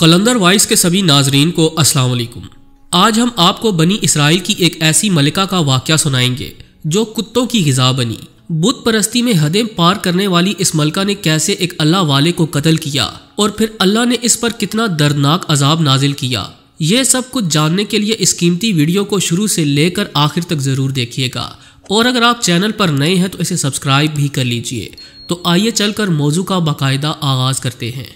कलंदर vice के सभी नाजरीन को अस्सलाम वालेकुम आज हम आपको बनी इसराइल की एक ऐसी मलिका का वाक्य सुनाएंगे जो कुत्तों की गजा बनी बुत परस्ती में हदें पार करने वाली इस मलका ने कैसे एक अल्लाह वाले को कत्ल किया और फिर अल्लाह ने इस पर कितना दर्दनाक अजाब नाजिल किया यह सब कुछ जानने के लिए इस कीमती वीडियो को शुरू से लेकर आखिर तक ज़रूर देखिएगा और अगर आप चैनल पर नए हैं तो इसे सब्सक्राइब भी कर लीजिए तो आइए चलकर मौजू का बाकायदा आगाज़ करते हैं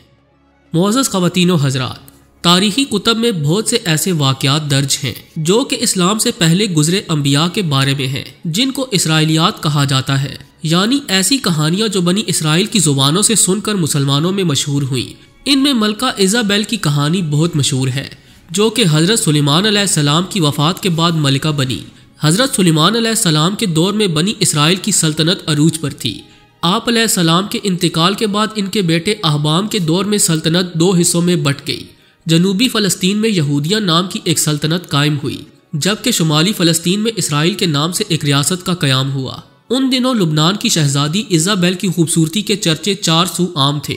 मोज़ खातिनों हजरात तारीखी कुतब में बहुत से ऐसे वाक़ात दर्ज हैं जो कि इस्लाम से पहले गुजरे अम्बिया के बारे में हैं जिनको इसराइलियात कहा जाता है यानी ऐसी कहानियां जो बनी इसराइल की ज़ुबानों से सुनकर मुसलमानों में मशहूर हुई इनमें मलका इजाबेल की कहानी बहुत मशहूर है जो कि हज़रत सलीमान सलाम की वफ़ात के बाद मलिका बनी हज़रत सलीमान सलाम के दौर में बनी इसराइल की सल्तनत अरूज पर थी आप सलाम के इंतकाल के बाद इनके बेटे अहबाम के दौर में सल्तनत दो हिस्सों में बट गई जनूबी फ़लस्तीन में यहूदिया नाम की एक सल्तनत कायम हुई जबकि शुमाली फ़लस्तीन में इसराइल के नाम से एक रियासत का क़्याम हुआ उन दिनों लुबनान की शहजादी इज़ाबेल की खूबसूरती के चर्चे चार सू आम थे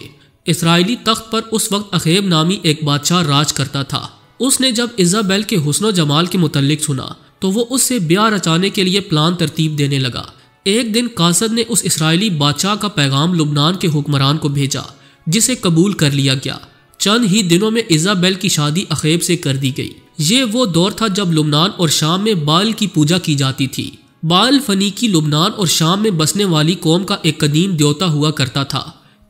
इसराइली तख्त पर उस वक्त अखेब नामी एक बादशाह राज करता था उसने जब इज़ाबेल के हुसनो जमाल के मुतल सुना तो वो उससे ब्याह रचाने के लिए प्लान तरतीब देने लगा एक दिन कासद ने उस इसराइली बादशाह का पैगाम लुबनान के हुक्मरान को भेजा जिसे कबूल कर लिया गया चंद ही दिनों में इजाबेल की शादी अखेब से कर दी गई ये वो दौर था जब लुबनान और शाम में बाल की पूजा की जाती थी बाल फनीकी लुबनान और शाम में बसने वाली कौम का एक कदीम देवता हुआ करता था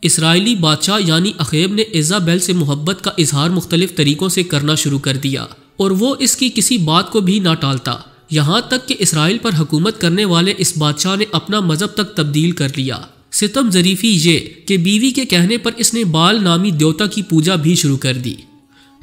इसराइली बादशाह यानी अखेब ने इजाबेल से मोहब्बत का इजहार मुख्तलिफ तरीकों से करना शुरू कर दिया और वो इसकी किसी बात को भी ना टालता यहाँ तक कि इसराइल पर हुकूमत करने वाले इस बादशाह ने अपना मज़हब तक तब्दील कर लिया सितम जरीफी ये कि बीवी के कहने पर इसने बाल नामी देवता की पूजा भी शुरू कर दी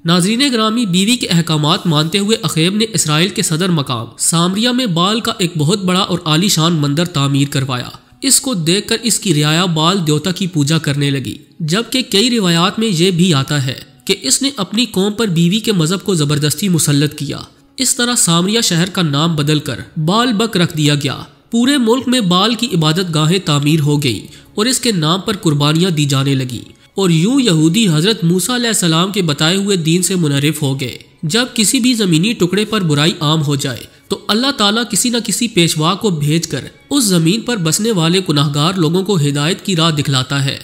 नाजरीन ग्रामी बीवी के अहकाम मानते हुए अखेब ने इसराइल के सदर मकाम सामरिया में बाल का एक बहुत बड़ा और आलीशान मंदिर तामीर करवाया इसको देख कर इसकी रियाया बाल देवता की पूजा करने लगी जबकि कई रिवायात में यह भी आता है कि इसने अपनी कौम पर बीवी के मज़हब को ज़बरदस्ती मुसलत किया इस तरह सामरिया शहर का नाम बदलकर बाल बक रख दिया गया पूरे मुल्क में बाल की इबादत गाहें तामीर हो गई और इसके नाम पर कुर्बानियां दी जाने लगी और यूं यहूदी हजरत मूसा सलाम के बताए हुए दीन से मुनरफ हो गए जब किसी भी जमीनी टुकड़े पर बुराई आम हो जाए तो अल्लाह ताला किसी न किसी पेशवा को भेजकर उस जमीन पर बसने वाले गुनाहगार लोगों को हिदायत की राह दिखलाता है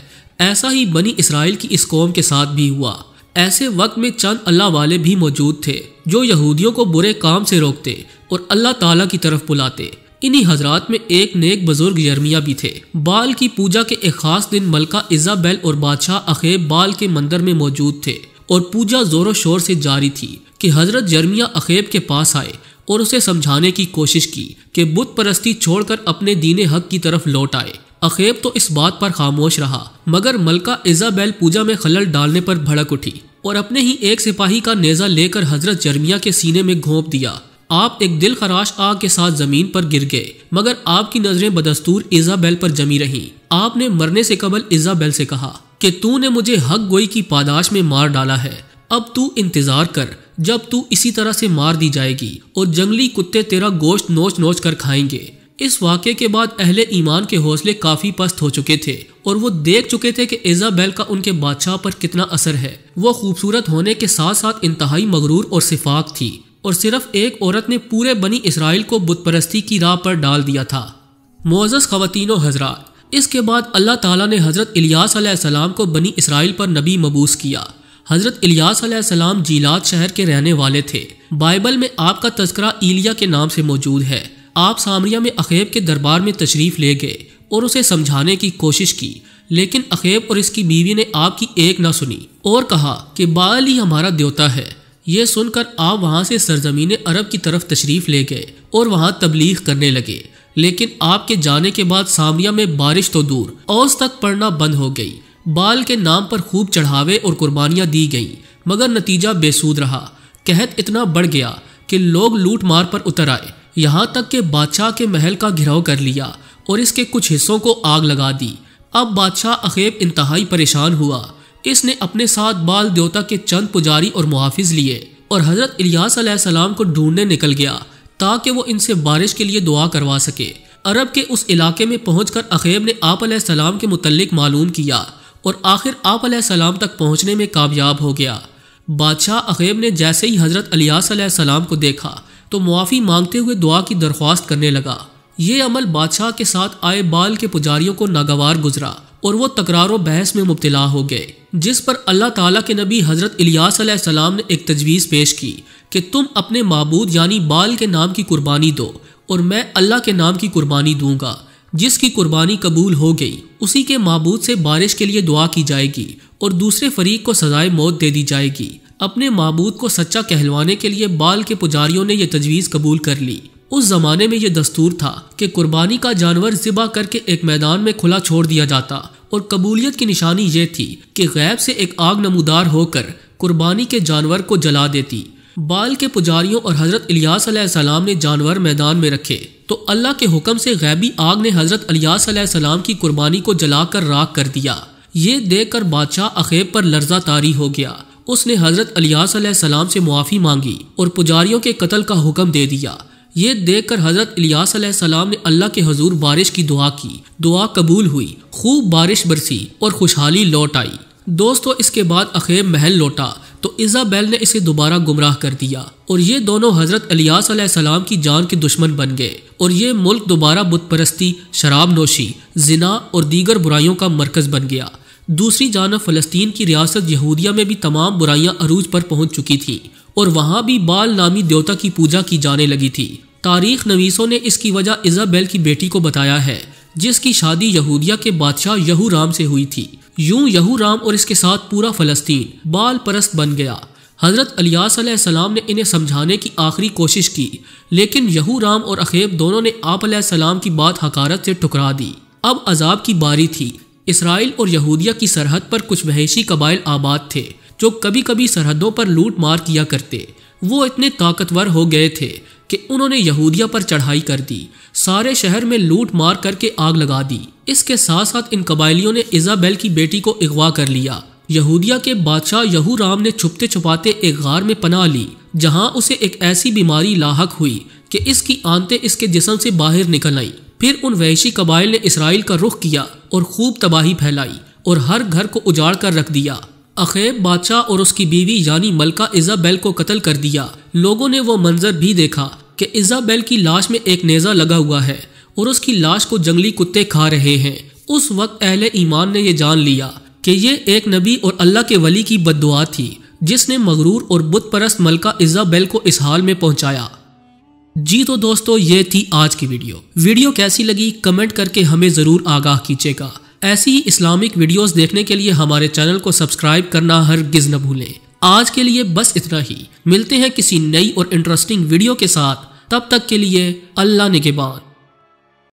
ऐसा ही बनी इसराइल की इस कौम के साथ भी हुआ ऐसे वक्त में चंद अल्लाह वाले भी मौजूद थे जो यहूदियों को बुरे काम से रोकते और अल्लाह ताला की तरफ बुलाते इन्हीं हजरात में एक नेक बुजुर्ग यर्मिया भी थे बाल की पूजा के एक खास दिन मलका इजाबेल और बादशाह अखेब बाल के मंदिर में मौजूद थे और पूजा जोरों शोर से जारी थी कि हजरत यर्मिया अखेब के पास आए और उसे समझाने की कोशिश की कि बुत परस्ती छोड़कर अपने दीने हक की तरफ लौट आए अखेब तो इस बात पर खामोश रहा मगर मलका इजाबेल पूजा में खलल डालने पर भड़क उठी और अपने ही एक सिपाही का नेजा लेकर हजरत जर्मिया के सीने में घोंप दिया आप एक दिल खराश आग के साथ जमीन पर गिर गए मगर आपकी नजरें बदस्तूर इजाबेल पर जमी रहीं। आपने मरने से कबल इजाबेल से कहा कि तू ने मुझे हक गोई की पादाश में मार डाला है अब तू इंतजार कर जब तू इसी तरह से मार दी जाएगी और जंगली कुत्ते तेरा गोश्त नोच नोच कर खाएंगे इस वाक्य के बाद अहले ईमान के हौसले काफी पस्त हो चुके थे और वो देख चुके थे कि इजाबेल का उनके बादशाह पर कितना असर है वो खूबसूरत होने के साथ साथ इंतहाई मगरूर और सिफाक थी और सिर्फ एक औरत ने पूरे बनी इसराइल को बुतप्रस्ती की राह पर डाल दिया था मोजस ख़वातिनो हजरात इसके बाद अल्लाह तला ने हज़रत इलियासम को बनी इसराइल पर नबी मबूस किया हज़रत इलियासम जीलात शहर के रहने वाले थे बाइबल में आपका तस्करा इलिया के नाम से मौजूद है आप सामरिया में अखेब के दरबार में तशरीफ़ ले गए और उसे समझाने की कोशिश की लेकिन अखेब और इसकी बीवी ने आपकी एक ना सुनी और कहा कि बाल ही हमारा देवता है ये सुनकर आप वहाँ से सरजमीन अरब की तरफ तशरीफ़ ले गए और वहाँ तबलीग करने लगे लेकिन आपके जाने के बाद सामिया में बारिश तो दूर औस तक पड़ना बंद हो गई बाल के नाम पर खूब चढ़ावे और कुर्बानियाँ दी गई मगर नतीजा बेसूद रहा कहत इतना बढ़ गया कि लोग लूट मार पर उतर आए यहाँ तक कि बादशाह के महल का घिराव कर लिया और इसके कुछ हिस्सों को आग लगा दी अब बादशाह अखेब इंतहाई परेशान हुआ इसने अपने साथ बाल देवता के चंद पुजारी और मुहाफिज लिए और हजरत इलियासम को ढूंढने निकल गया ताकि वो इनसे बारिश के लिए दुआ करवा सके अरब के उस इलाके में पहुँच कर अखेब ने आप सलाम के मुतलिक मालूम किया और आखिर आप सलाम तक पहुँचने में कामयाब हो गया बादशाह अखेब ने जैसे ही हजरत अलियास को देखा तो मुआफ़ी मांगते हुए दुआ की दरख्वास्त करने लगा ये अमल बादशाह के साथ आए बाल के पुजारियों को नागवार गुजरा और वो तकरारो बहस में मुबतला हो गए जिस पर अल्लाह ताला के नबी हज़रत इलियास सलाम ने एक तजवीज़ पेश की कि तुम अपने मबूद यानी बाल के नाम की कुर्बानी दो और मैं अल्लाह के नाम की कुर्बानी दूंगा जिसकी कुर्बानी कबूल हो गई उसी के मबूद से बारिश के लिए दुआ की जाएगी और दूसरे फरीक को सजाए मौत दे दी जाएगी अपने मबूद को सच्चा कहलवाने के लिए बाल के पुजारियों ने यह तजवीज़ कबूल कर ली उस जमाने में यह दस्तूर था कि कुर्बानी का जानवर जिबा करके एक मैदान में खुला छोड़ दिया जाता और कबूलियत की निशानी यह थी कि गैब से एक आग नमूदार होकर कुर्बानी के जानवर को जला देती बाल के पुजारियों और हजरत इलियासम ने जानवर मैदान में रखे तो अल्लाह के हुक्म से गैबी आग ने हजरत अलियास की कुर्बानी को जलाकर राख कर दिया ये देख कर बादशाह अखेब पर लर्जा तारी हो गया उसने हजरत अलियास सलाम से मुआफ़ी मांगी और पुजारियों के कत्ल का हुक्म दे दिया ये देख कर हजरत इलियासम सलाम ने अल्लाह के हजूर बारिश की दुआ की दुआ कबूल हुई खूब बारिश बरसी और खुशहाली लौट आई दोस्तों इसके बाद अखेब महल लौटा तो इजाबेल ने इसे दोबारा गुमराह कर दिया और ये दोनों हजरत अलियासम की जान के दुश्मन बन गए और ये मुल्क दोबारा बुत परस्ती शराब नोशी जिना और दीगर बुराइयों का मरकज बन गया दूसरी जानब फ़लस्तीन की रियासत यहूदिया में भी तमाम बुराइयां अरूज पर पहुंच चुकी थी और वहां भी बाल नामी देवता की पूजा की जाने लगी थी तारीख नवीसों ने इसकी वजह इजाबेल की बेटी को बताया है जिसकी शादी यहूदिया के बादशाह यहूराम से हुई थी यूं यहूराम और इसके साथ पूरा फलस्तीन बाल परस्त बन गया हज़रत अलियासम ने इन्हें समझाने की आखिरी कोशिश की लेकिन राम और अखेब दोनों ने आप सलाम की बात हकारत से ठुकरा दी अब अजाब की बारी थी इसराइल और यहूदिया की सरहद पर कुछ महेशी कबाइल आबाद थे जो कभी कभी सरहदों पर लूट मार किया करते वो इतने ताकतवर हो गए थे कि उन्होंने यहूदिया पर चढ़ाई कर दी सारे शहर में लूट मार करके आग लगा दी इसके साथ साथ इन कबायलियों ने इजाबेल की बेटी को अगवा कर लिया यहूदिया के बादशाह यहूराम ने छुपते छुपाते एक गार में पना ली जहां उसे एक ऐसी बीमारी लाहक हुई कि इसकी आंतें इसके जिसम से बाहर निकल आई फिर उन वैशी कबाइल ने इसराइल का रुख किया और खूब तबाही फैलाई और हर घर को उजाड़ कर रख दिया अखेब बादशाह और उसकी बीवी यानी मलका इजाबेल को कत्ल कर दिया लोगों ने वो मंजर भी देखा कि इजाबेल की लाश में एक नेज़ा लगा हुआ है और उसकी लाश को जंगली कुत्ते खा रहे हैं उस वक्त अहले ईमान ने यह जान लिया कि ये एक नबी और अल्लाह के वली की बददुआ थी जिसने मगरूर और बुत परस्त मलका इजाबेल को इस हाल में पहुंचाया जी तो दोस्तों ये थी आज की वीडियो वीडियो कैसी लगी कमेंट करके हमें ज़रूर आगाह कीजिएगा ऐसी ही इस्लामिक वीडियोस देखने के लिए हमारे चैनल को सब्सक्राइब करना हर गिज न भूलें आज के लिए बस इतना ही मिलते हैं किसी नई और इंटरेस्टिंग वीडियो के साथ तब तक के लिए अल्लाह बाद